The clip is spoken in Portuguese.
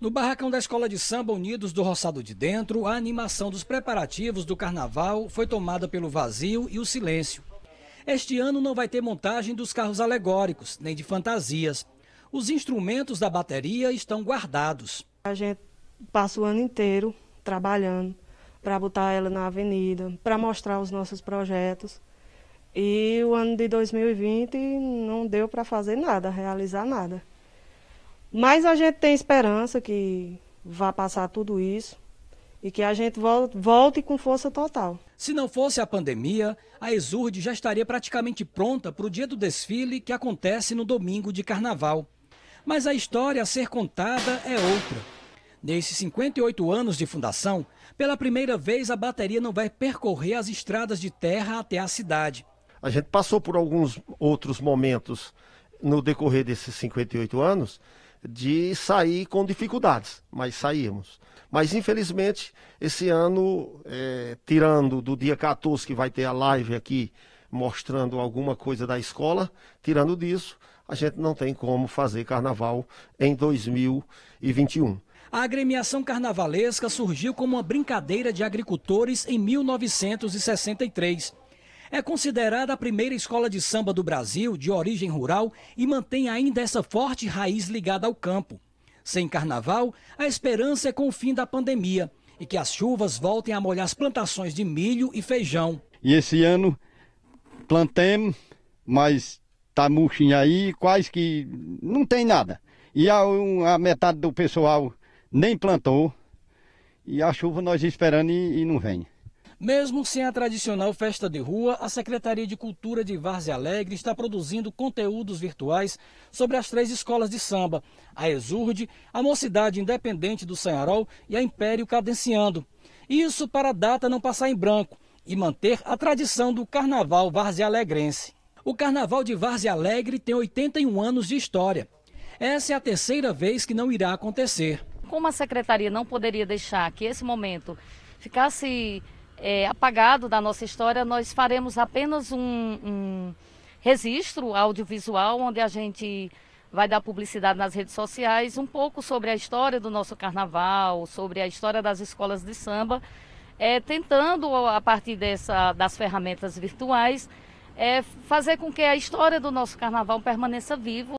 No barracão da Escola de Samba Unidos do Roçado de Dentro, a animação dos preparativos do carnaval foi tomada pelo vazio e o silêncio. Este ano não vai ter montagem dos carros alegóricos, nem de fantasias. Os instrumentos da bateria estão guardados. A gente passa o ano inteiro trabalhando para botar ela na avenida, para mostrar os nossos projetos. E o ano de 2020 não deu para fazer nada, realizar nada. Mas a gente tem esperança que vá passar tudo isso e que a gente volte com força total. Se não fosse a pandemia, a Exurde já estaria praticamente pronta para o dia do desfile que acontece no domingo de carnaval. Mas a história a ser contada é outra. Nesses 58 anos de fundação, pela primeira vez a bateria não vai percorrer as estradas de terra até a cidade. A gente passou por alguns outros momentos no decorrer desses 58 anos de sair com dificuldades, mas saímos. Mas infelizmente, esse ano, é, tirando do dia 14 que vai ter a live aqui mostrando alguma coisa da escola, tirando disso, a gente não tem como fazer carnaval em 2021. A agremiação carnavalesca surgiu como uma brincadeira de agricultores em 1963. É considerada a primeira escola de samba do Brasil, de origem rural, e mantém ainda essa forte raiz ligada ao campo. Sem carnaval, a esperança é com o fim da pandemia e que as chuvas voltem a molhar as plantações de milho e feijão. E esse ano plantemos, mas tá murchinho aí, quase que não tem nada. E a, a, metade do pessoal nem plantou. E a chuva nós esperando e, e não vem. Mesmo sem a tradicional festa de rua, a Secretaria de Cultura de Várzea Alegre está produzindo conteúdos virtuais sobre as três escolas de samba, a Exurde, a Mocidade Independente do Sanharol e a Império Cadenciando. Isso para a data não passar em branco e manter a tradição do carnaval varzealegrense. O carnaval de Várzea Alegre tem 81 anos de história. Essa é a terceira vez que não irá acontecer. Como a secretaria não poderia deixar que esse momento ficasse é, apagado da nossa história, nós faremos apenas um, um registro audiovisual onde a gente vai dar publicidade nas redes sociais um pouco sobre a história do nosso carnaval, sobre a história das escolas de samba, é, tentando, a partir dessa, das ferramentas virtuais, é, fazer com que a história do nosso carnaval permaneça viva.